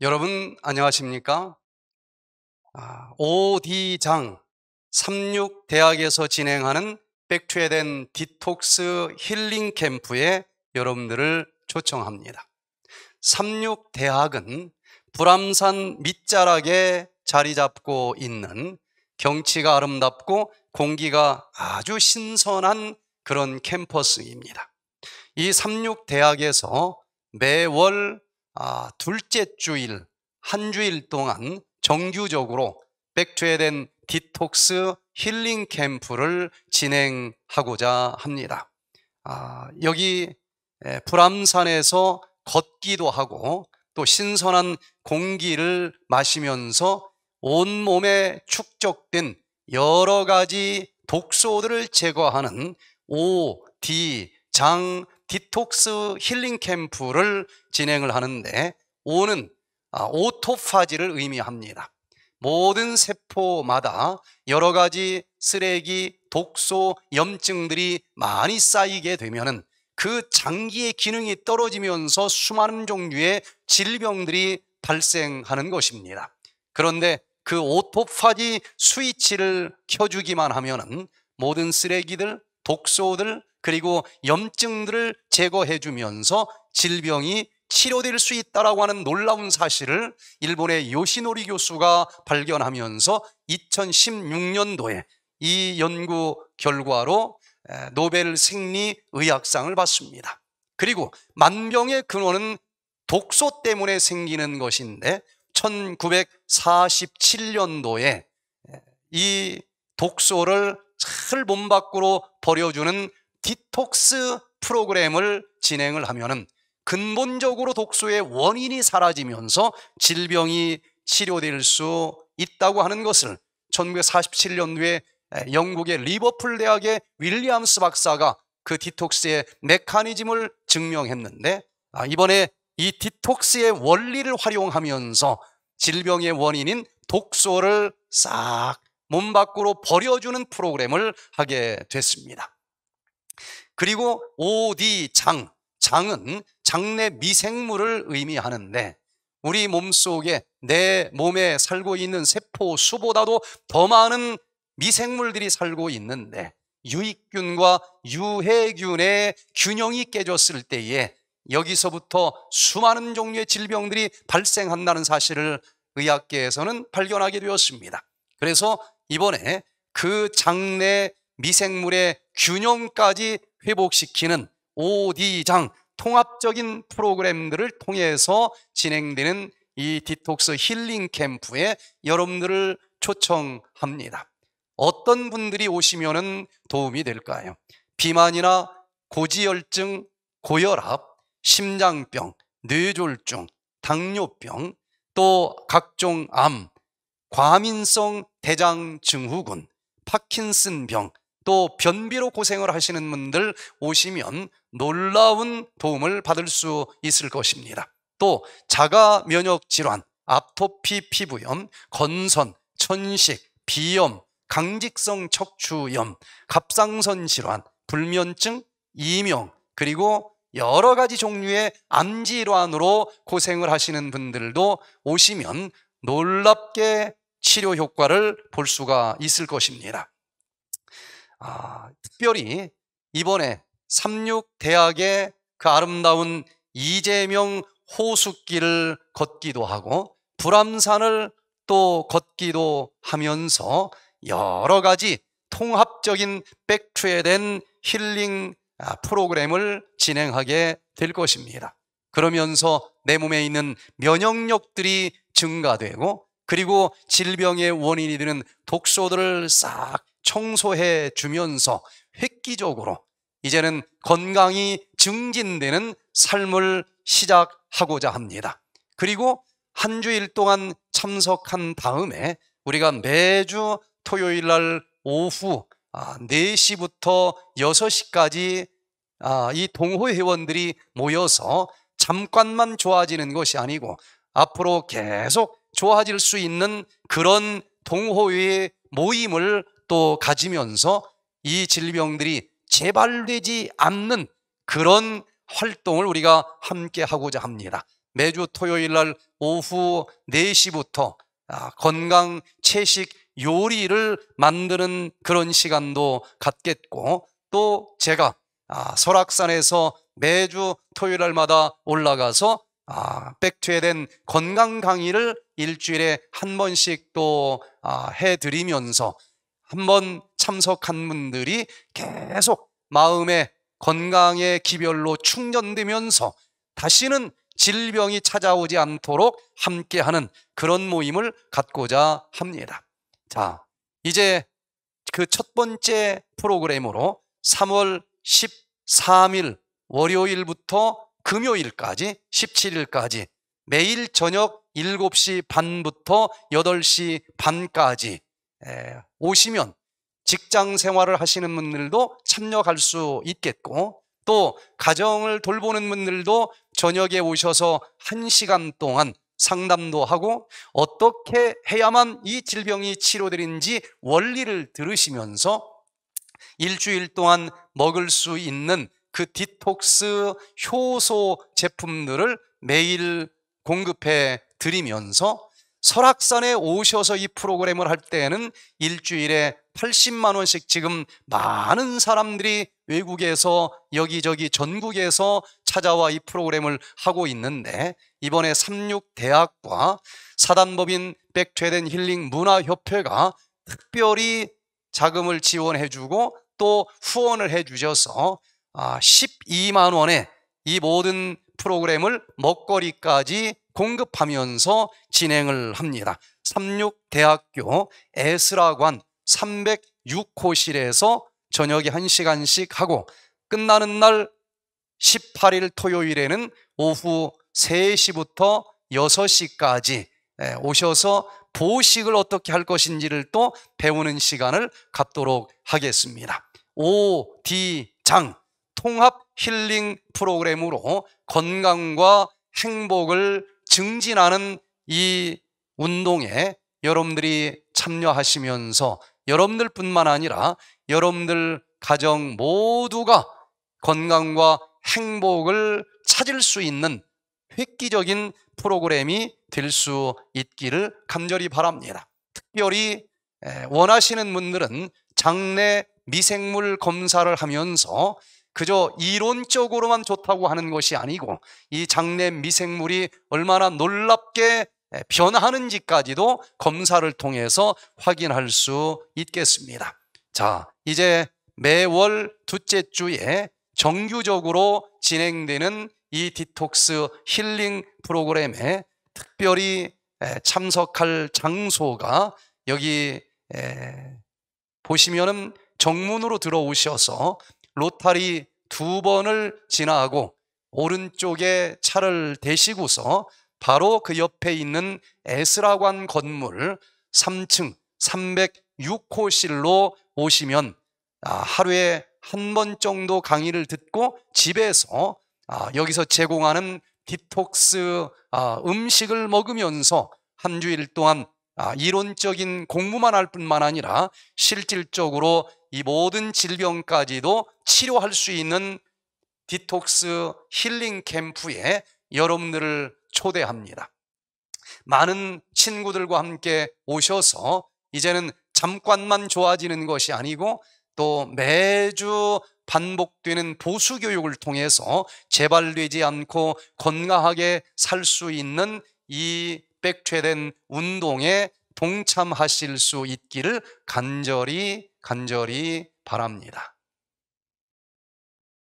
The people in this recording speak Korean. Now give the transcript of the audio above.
여러분 안녕하십니까? 아, 오디장 36대학에서 진행하는 백투에덴 디톡스 힐링 캠프에 여러분들을 초청합니다. 36대학은 불암산 밑자락에 자리 잡고 있는 경치가 아름답고 공기가 아주 신선한 그런 캠퍼스입니다. 이 36대학에서 매월 아, 둘째 주일, 한 주일 동안 정규적으로 백주에된 디톡스 힐링 캠프를 진행하고자 합니다. 아, 여기 예, 불암산에서 걷기도 하고 또 신선한 공기를 마시면서 온몸에 축적된 여러 가지 독소들을 제거하는 오, 디, 장, 디톡스 힐링 캠프를 진행을 하는데 오는 아, 오토파지를 의미합니다. 모든 세포마다 여러 가지 쓰레기, 독소, 염증들이 많이 쌓이게 되면은 그 장기의 기능이 떨어지면서 수많은 종류의 질병들이 발생하는 것입니다. 그런데 그 오토파지 스위치를 켜주기만 하면은 모든 쓰레기들, 독소들, 그리고 염증들을 제거해 주면서 질병이 치료될 수 있다라고 하는 놀라운 사실을 일본의 요시노리 교수가 발견하면서 2016년도에 이 연구 결과로 노벨 생리의학상을 받습니다. 그리고 만병의 근원은 독소 때문에 생기는 것인데 1947년도에 이 독소를 잘몸 밖으로 버려주는 디톡스 프로그램을 진행을 하면은 근본적으로 독소의 원인이 사라지면서 질병이 치료될 수 있다고 하는 것을 1947년도에 영국의 리버풀 대학의 윌리엄스 박사가 그 디톡스의 메커니즘을 증명했는데 아, 이번에 이 디톡스의 원리를 활용하면서 질병의 원인인 독소를 싹 몸 밖으로 버려주는 프로그램을 하게 됐습니다. 그리고 오디장, 장은 장내 미생물을 의미하는데 우리 몸속에 내 몸에 살고 있는 세포 수보다도 더 많은 미생물들이 살고 있는데 유익균과 유해균의 균형이 깨졌을 때에 여기서부터 수많은 종류의 질병들이 발생한다는 사실을 의학계에서는 발견하게 되었습니다. 그래서 이번에 그 장내 미생물의 균형까지 회복시키는 오디장 통합적인 프로그램들을 통해서 진행되는 이 디톡스 힐링 캠프에 여러분들을 초청합니다. 어떤 분들이 오시면 도움이 될까요? 비만이나 고지혈증, 고혈압, 심장병, 뇌졸중, 당뇨병, 또 각종 암, 과민성 대장증후군, 파킨슨병, 또 변비로 고생을 하시는 분들 오시면 놀라운 도움을 받을 수 있을 것입니다. 또 자가 면역 질환, 아토피 피부염, 건선, 천식, 비염, 강직성 척추염, 갑상선 질환, 불면증, 이명, 그리고 여러 가지 종류의 암 질환으로 고생을 하시는 분들도 오시면 놀랍게 치료 효과를 볼 수가 있을 것입니다. 아, 특별히 이번에 36 대학의 그 아름다운 이재명 호숫길을 걷기도 하고 불암산을 또 걷기도 하면서 여러 가지 통합적인 백트에 된 힐링 아, 프로그램을 진행하게 될 것입니다. 그러면서 내 몸에 있는 면역력들이 증가되고 그리고 질병의 원인이 되는 독소들을 싹 청소해 주면서 획기적으로 이제는 건강이 증진되는 삶을 시작하고자 합니다. 그리고 한 주일 동안 참석한 다음에 우리가 매주 토요일 날 오후 4시부터 아, 6시까지 아, 이 동호회원들이 모여서 잠깐만 좋아지는 것이 아니고 앞으로 계속 좋아질 수 있는 그런 동호회의 모임을 또 가지면서 이 질병들이 재발되지 않는 그런 활동을 우리가 함께 하고자 합니다. 매주 토요일 날 오후 4시부터 아, 건강 채식 요리를 만드는 그런 시간도 갖겠고 또 제가 아, 설악산에서 매주 토요일 날마다 올라가서 아, 백투에 된 건강 강의를 일주일에 한 번씩 또 해드리면서 한번 참석한 분들이 계속 마음의 건강의 기별로 충전되면서 다시는 질병이 찾아오지 않도록 함께하는 그런 모임을 갖고자 합니다. 자, 이제 그 첫 번째 프로그램으로 3월 13일 월요일부터 금요일까지 17일까지 매일 저녁 7시 반부터 8시 반까지 오시면 직장 생활을 하시는 분들도 참여할 수 있겠고 또 가정을 돌보는 분들도 저녁에 오셔서 한 시간 동안 상담도 하고 어떻게 해야만 이 질병이 치료되는지 원리를 들으시면서 일주일 동안 먹을 수 있는 그 디톡스 효소 제품들을 매일 공급해 드리면서 설악산에 오셔서 이 프로그램을 할 때에는 일주일에 80만 원씩 지금 많은 사람들이 외국에서 여기저기 전국에서 찾아와 이 프로그램을 하고 있는데 이번에 36 대학과 사단법인 백퇴된 힐링 문화협회가 특별히 자금을 지원해 주고 또 후원을 해 주셔서 12만 아, 원에 이 모든 프로그램을 먹거리까지 공급하면서 진행을 합니다. 36대학교 에스라관 306호실에서 저녁에 1시간씩 하고 끝나는 날 18일 토요일에는 오후 3시부터 6시까지 예, 오셔서 보식을 어떻게 할 것인지를 또 배우는 시간을 갖도록 하겠습니다. 오디장 통합 힐링 프로그램으로 건강과 행복을 증진하는 이 운동에 여러분들이 참여하시면서 여러분들뿐만 아니라 여러분들 가정 모두가 건강과 행복을 찾을 수 있는 획기적인 프로그램이 될 수 있기를 간절히 바랍니다. 특별히 원하시는 분들은 장내 미생물 검사를 하면서 그저 이론적으로만 좋다고 하는 것이 아니고 이 장내 미생물이 얼마나 놀랍게 변하는지까지도 검사를 통해서 확인할 수 있겠습니다. 자, 이제 매월 두째 주에 정규적으로 진행되는 이 디톡스 힐링 프로그램에 특별히 참석할 장소가 여기 보시면 정문으로 들어오셔서 로타리 두 번을 지나하고 오른쪽에 차를 대시고서 바로 그 옆에 있는 에스라관 건물 3층 306호실로 오시면 아, 하루에 한 번 정도 강의를 듣고 집에서 아, 여기서 제공하는 디톡스 아, 음식을 먹으면서 한 주일 동안 아, 이론적인 공부만 할 뿐만 아니라 실질적으로 이 모든 질병까지도 치료할 수 있는 디톡스 힐링 캠프에 여러분들을 초대합니다. 많은 친구들과 함께 오셔서 이제는 잠깐만 좋아지는 것이 아니고 또 매주 반복되는 보수 교육을 통해서 재발되지 않고 건강하게 살 수 있는 이 백최된 운동에 동참하실 수 있기를 간절히 간절히 바랍니다.